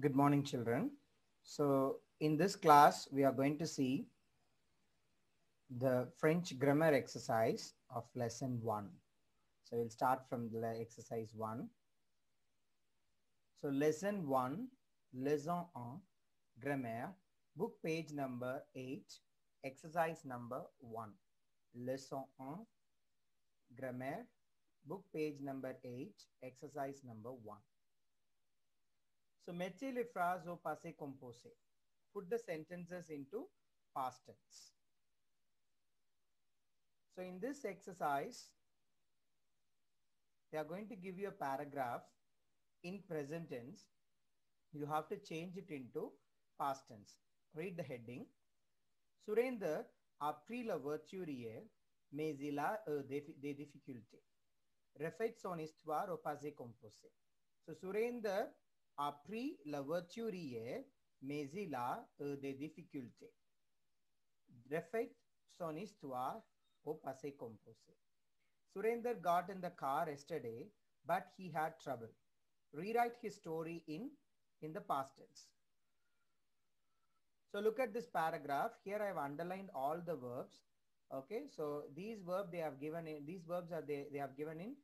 Good morning, children. So in this class, we are going to see the French grammar exercise of lesson one. So we'll start from the exercise one. So lesson one, lesson un, grammar, book page number eight, exercise number one. Lesson un, grammar, book page number eight, exercise number one. So phrase. o passe compose. Put the sentences into past tense. So in this exercise, they are going to give you a paragraph in present tense. You have to change it into past tense. Read the heading. Surender apprit la voiturier, mais il a euh, des, difficultés. Refait son histoire au passé composé. So Surender Après l'ouverture, mais il a eu des difficultés. Reflect son histoire au passé composé. Surrender got in the car yesterday, but he had trouble. Rewrite his story in, in the past tense. So look at this paragraph. Here I have underlined all the verbs. Okay, so these verbs they have given in, these verbs are they, they have given in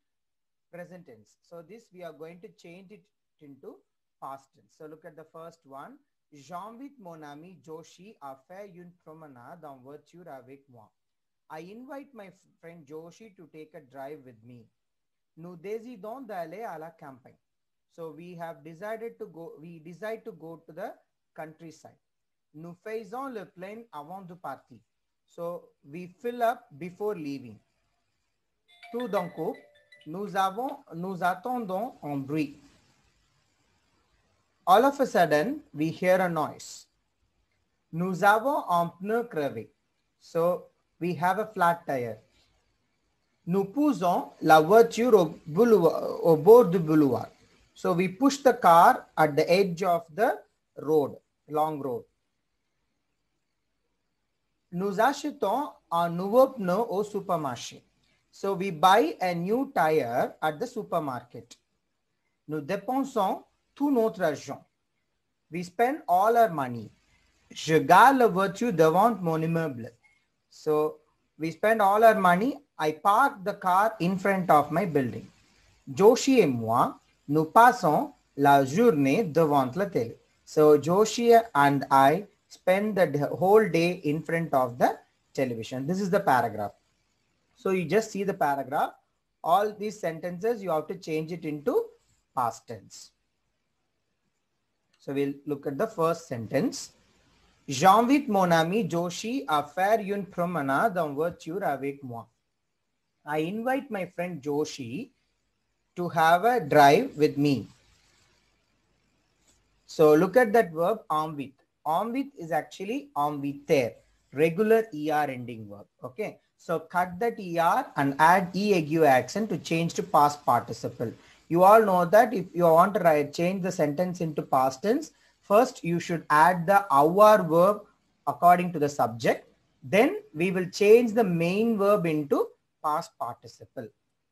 present tense. So this we are going to change it into past tense. So look at the first one. J'invite mon ami Joshi à faire une promenade en voiture avec moi. I invite my friend Joshi to take a drive with me. Nous décidons d'aller à la campagne. So we have decided to go, we decide to go to the countryside. Nous faisons le plein avant de partir. So we fill up before leaving. Tout d'un coup, nous, avons, nous attendons en bruit all of a sudden we hear a noise. Nous avons un pneu crevé. So we have a flat tire. Nous poussons la voiture au, boulevard, au bord du boulevard. So we push the car at the edge of the road, long road. Nous achetons un nouveau pneu au supermarché. So we buy a new tire at the supermarket. Nous dépensons tout notre argent. We spend all our money. Je garde la voiture devant mon immeuble. So we spend all our money. I park the car in front of my building. Joshi et moi, nous passons la journée devant la télé. So Joshi and I spend the whole day in front of the television. This is the paragraph. So you just see the paragraph. All these sentences, you have to change it into past tense. So we'll look at the first sentence. J'invite mon ami Joshi à faire une promenade en voiture avec moi. I invite my friend Joshi to have a drive with me. So look at that verb envite. Envite is actually enviter, regular ER ending verb. Okay. So cut that ER and add EAU accent to change to past participle. You all know that if you want to write, change the sentence into past tense, first you should add the our verb according to the subject. Then we will change the main verb into past participle.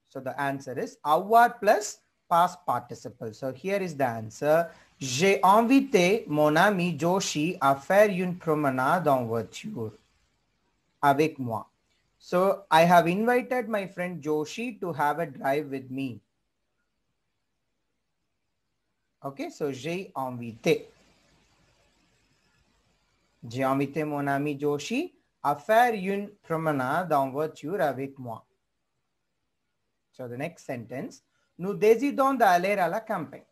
So the answer is our plus past participle. So here is the answer. J'ai invité mon ami Joshi à faire une promenade en voiture avec moi. So I have invited my friend Joshi to have a drive with me. Okay, so j'ai invité. J'ai invité mon ami Joshi à faire une promenade en voiture avec moi. So the next sentence, nous décidons d'aller à la campagne.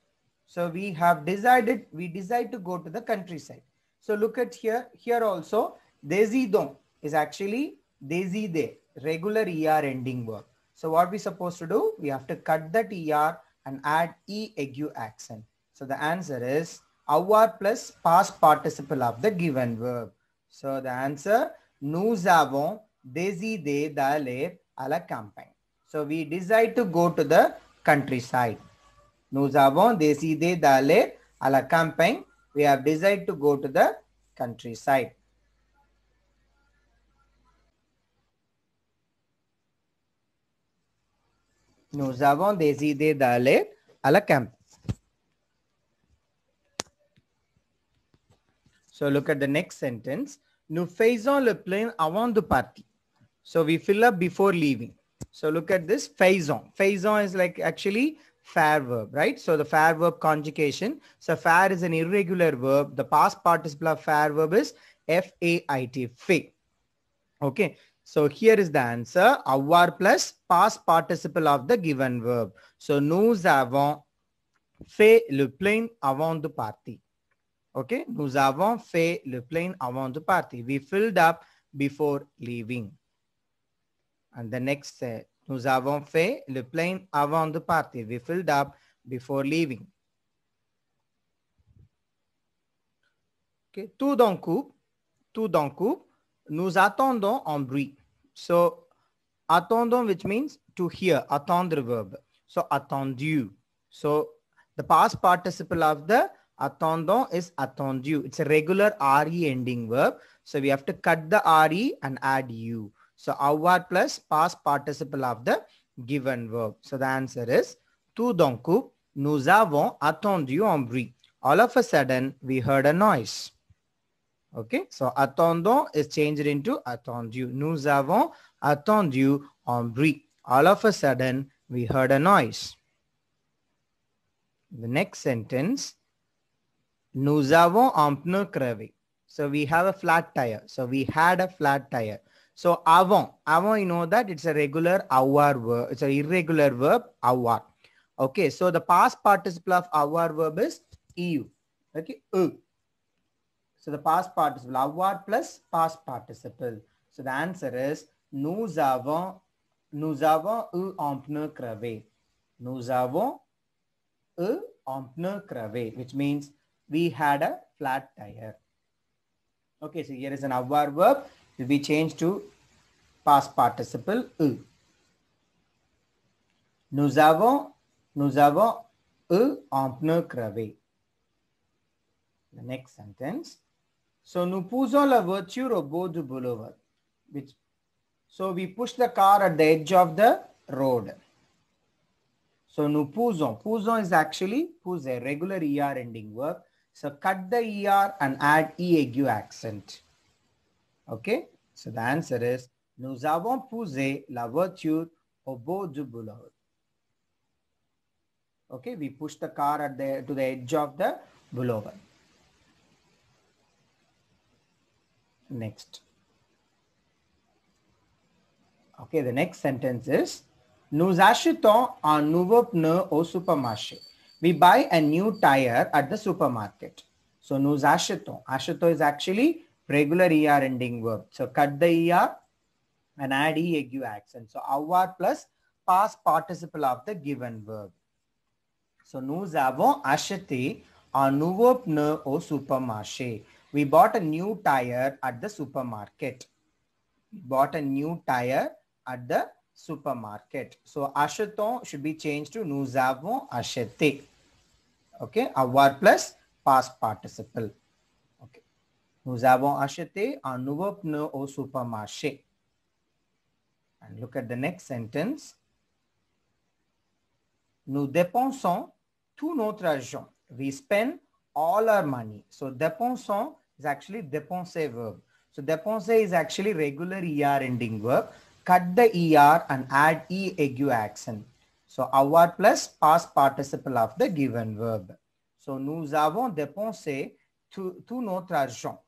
So we have decided, we decide to go to the countryside. So look at here, here also, décidons is actually décider, regular ER ending verb. So what we supposed to do? We have to cut that ER and add E accent. So the answer is our plus past participle of the given verb. So the answer, nous avons décidé d'aller à la campagne. So we decide to go to the countryside. Nous avons décidé d'aller à la campagne. We have decided to go to the countryside. Nous avons décidé d'aller à la campagne. So look at the next sentence. Nous faisons le plein avant de partir. So we fill up before leaving. So look at this faisons. Faisons is like actually fair verb, right? So the fair verb conjugation. So fair is an irregular verb. The past participle of fair verb is F-A-I-T, fait. Okay. So here is the answer. Avoir plus past participle of the given verb. So nous avons fait le plein avant de partir. OK, nous avons fait le plein avant de partir. We filled up before leaving. And the next set. Nous avons fait le plein avant de partir. We filled up before leaving. Okay. Tout d'un coup, tout d'un coup, nous attendons en bruit. So, attendons, which means to hear, attendre verb. So, attendu. So, the past participle of the Attendant is attendu. It's a regular RE ending verb. So we have to cut the RE and add U. So avoir plus past participle of the given verb. So the answer is Tout d'un coup, nous avons attendu en bruit. All of a sudden, we heard a noise. Okay, so atondon is changed into attendu. Nous avons attendu en bruit. All of a sudden, we heard a noise. The next sentence, Nous avons un pneu crevé. So we have a flat tire. So we had a flat tire. So avant, avant you know that it's a regular our verb. It's an irregular verb our. Okay. So the past participle of our verb is eu. Okay. So the past participle avoir plus past participle. So the answer is nous avons nous avons eu un pneu crevé. Nous avons eu un pneu crevé, which means we had a flat tire. Okay, so here is an avoir verb. It will be changed to past participle e. Nous avons, nous avons eu un pneu crevé. The next sentence. So nous poussons la voiture au bord du boulevard. Which, so we push the car at the edge of the road. So nous poussons. Poussons is actually a regular ER ending verb. So cut the ER and add eagu accent. Okay, so the answer is Nous avons posé la voiture au bord du boulevard. Okay, we push the car at the to the edge of the boulevard. Next. Okay, the next sentence is Nous achetons un nouveau pneu au supermarché we buy a new tire at the supermarket. So nous achetons. Achetons is actually regular ER ending verb. So cut the ER and add E ague accent. So avoir plus past participle of the given verb. So nous avons acheté un nouveau pneu au supermarché. We bought a new tire at the supermarket. We bought a new tire at the supermarket. So achetons should be changed to nous avons acheté. Okay, avoir plus past participle. Okay. Nous avons acheté un nouveau pneu au supermarché. And look at the next sentence. Nous dépensons tout notre argent. We spend all our money. So dépensons is actually dépenser verb. So dépenser is actually regular ER ending verb. Cut the ER and add E accent. So avoir plus past participle of the given verb. So nous avons dépensé tout, tout notre argent.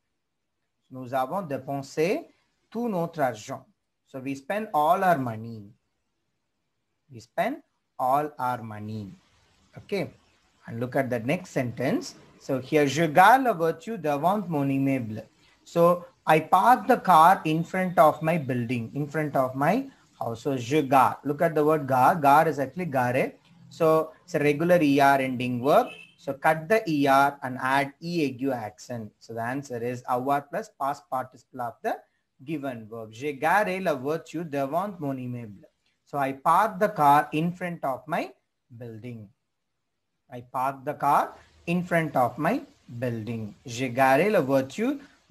Nous avons dépensé tout notre argent. So we spend all our money. We spend all our money. Okay. And look at the next sentence. So here, je gare la voiture devant mon immeuble. So I park the car in front of my building, in front of my also juga. Look at the word ga. gar is actually gare. So it's a regular ER ending verb. So cut the ER and add EAG accent. So the answer is our plus past participle of the given verb. Je gare la voiture devant mon immeuble. So I parked the car in front of my building. I parked the car in front of my building. Je gare la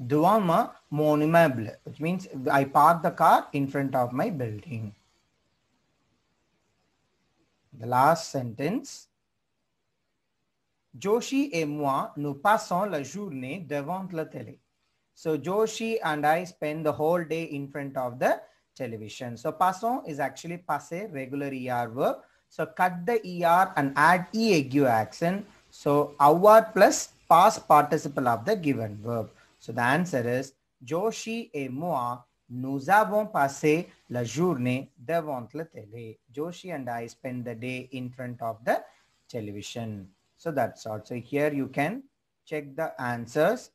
Duvama Monimable, which means I park the car in front of my building. The last sentence. Joshi et moi, nous passons la journée devant la télé. So Joshi and I spend the whole day in front of the television. So passons is actually passé, regular ER verb. So cut the ER and add EAG accent. So our plus past participle of the given verb. So the answer is Joshi et moi, nous avons passé la journée devant la télé. Joshi and I spent the day in front of the television. So that's all. So here you can check the answers.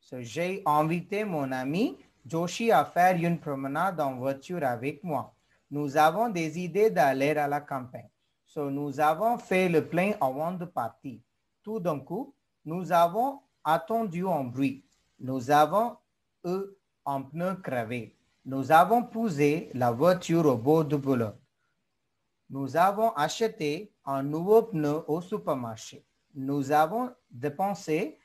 So j'ai invité mon ami Joshi à faire une promenade en voiture avec moi. Nous avons décidé d'aller à la campagne. So nous avons fait le plein avant de partir. Tout d'un coup, nous avons attendu en bruit. Nous avons eu un pneu crevé. Nous avons posé la voiture au bord du boulot. Nous avons acheté un nouveau pneu au supermarché. Nous avons dépensé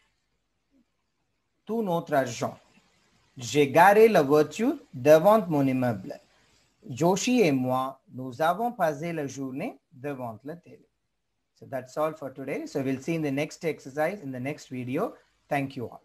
tout notre argent. J'ai garé la voiture devant mon immeuble. Joshi et moi, nous avons passé la journée devant la télé. So that's all for today. So we'll see in the next exercise in the next video. Thank you all.